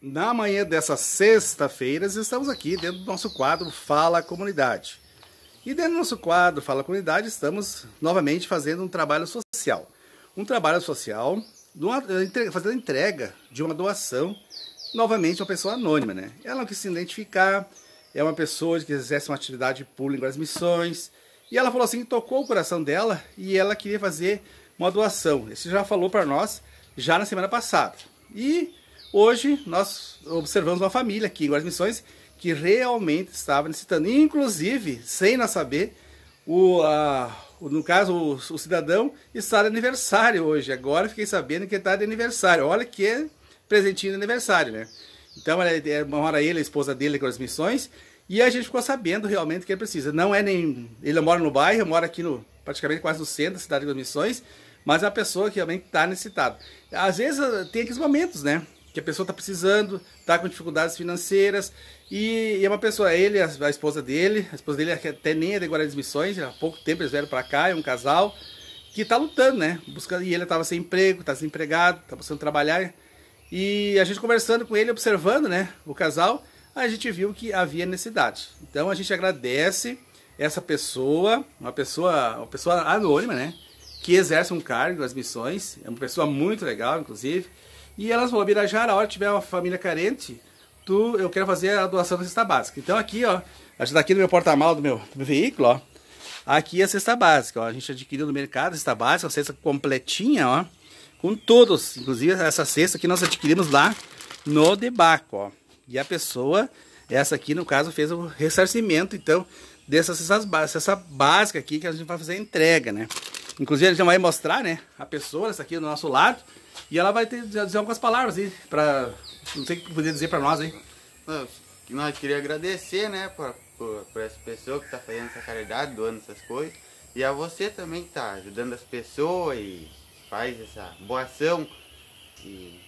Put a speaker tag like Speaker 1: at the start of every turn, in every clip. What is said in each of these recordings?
Speaker 1: na manhã dessa sexta-feira, estamos aqui dentro do nosso quadro Fala Comunidade. E dentro do nosso quadro Fala Comunidade, estamos novamente fazendo um trabalho social. Um trabalho social, eh, fazendo entrega de uma doação, novamente uma pessoa anônima, né? Ela não quis se identificar, é uma pessoa que exerce uma atividade pública nas missões, e ela falou assim, tocou o coração dela, e ela queria fazer uma doação. Isso já falou para nós, já na semana passada. E Hoje nós observamos uma família aqui em Guardas Missões que realmente estava necessitando. Inclusive, sem nós saber, o, a, o no caso, o, o, cidadão está de aniversário hoje. Agora fiquei sabendo que está de aniversário. Olha que presentinho de aniversário, né? Então, ela, mora ele, a esposa dele, com as missões, e a gente ficou sabendo realmente que ele precisa. Não é nem. Ele mora no bairro, mora aqui no praticamente quase no centro da cidade das missões, mas é uma pessoa que realmente está necessitada. Às vezes tem aqueles momentos, né? que a pessoa está precisando, está com dificuldades financeiras, e, e, é uma pessoa, é ele, a, a, esposa dele, a esposa dele é até nem é de Guarani Missões, há pouco tempo eles vieram para cá, é um casal, que está lutando, né? Buscando, e ele estava sem emprego, está desempregado, está buscando trabalhar, e a gente conversando com ele, observando, né, o casal, a gente viu que havia necessidade. Então a gente agradece essa pessoa, uma pessoa, uma pessoa anônima, né? Que exerce um cargo nas missões, é uma pessoa muito legal, inclusive, e elas vão virar Jara, a hora que tiver uma família carente, tu, eu quero fazer a doação da cesta básica. Então aqui, ó, a gente tá aqui no meu porta-mal do, meu, veículo, ó. Aqui é a cesta básica, ó. A gente adquiriu no mercado a cesta básica, a cesta completinha, ó. Com todos, inclusive essa cesta que nós adquirimos lá no debaco, ó. E a pessoa, essa aqui no caso, fez o ressarcimento, então, dessa cesta básica aqui que a gente vai fazer a entrega, né? Inclusive, a gente vai mostrar, né? A pessoa, essa aqui do nosso lado. E ela vai ter, dizer algumas palavras aí, pra. Não sei o que poder dizer pra nós aí. Nós queríamos agradecer, né, por, por, por, essa pessoa que tá fazendo essa caridade, doando essas coisas. E a você também que tá ajudando as pessoas e faz essa boa ação. E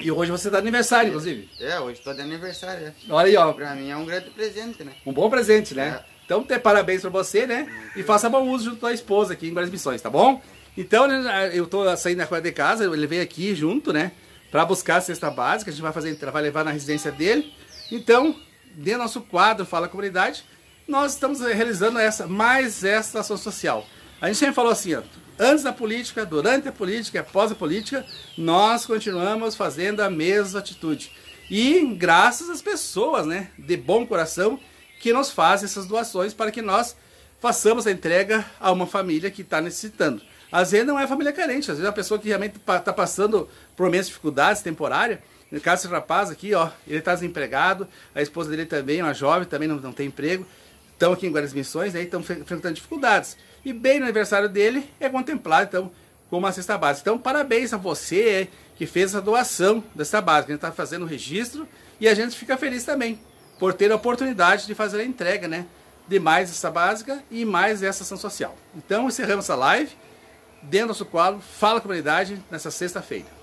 Speaker 1: e hoje você tá de aniversário, inclusive. É, hoje tô de aniversário. né? Olha aí, ó. Pra mim é um grande presente, né? Um bom presente, né? É. Então, parabéns pra você, né? E faça bom uso junto da esposa aqui em Guardas Missões, tá bom? Então, né, eu tô saindo agora de casa, ele veio aqui junto, né? Pra buscar a cesta básica, a gente vai, fazer, vai levar na residência dele. Então, dê nosso quadro Fala Comunidade, nós estamos realizando essa mais essa ação social. A gente sempre falou assim, ó, antes da política, durante a política, e após a política, nós continuamos fazendo a mesma atitude. E graças às pessoas, né, de bom coração, que nos fazem essas doações para que nós façamos a entrega a uma família que está necessitando. Às vezes não é família carente, às vezes é uma pessoa que realmente está passando por imensas dificuldades temporárias. No caso desse rapaz aqui, ó, ele está desempregado, a esposa dele também, uma jovem, também não, não tem emprego, estão aqui em Guardas Missões, aí né, estão enfrentando dificuldades. E bem no aniversário dele é contemplado então como a cesta básica. Então parabéns a você é, que fez essa doação da cesta básica. A gente está fazendo o registro e a gente fica feliz também por ter a oportunidade de fazer a entrega, né? De mais essa básica e mais essa ação social. Então encerramos essa live dentro do nosso quadro Fala Comunidade nessa sexta-feira.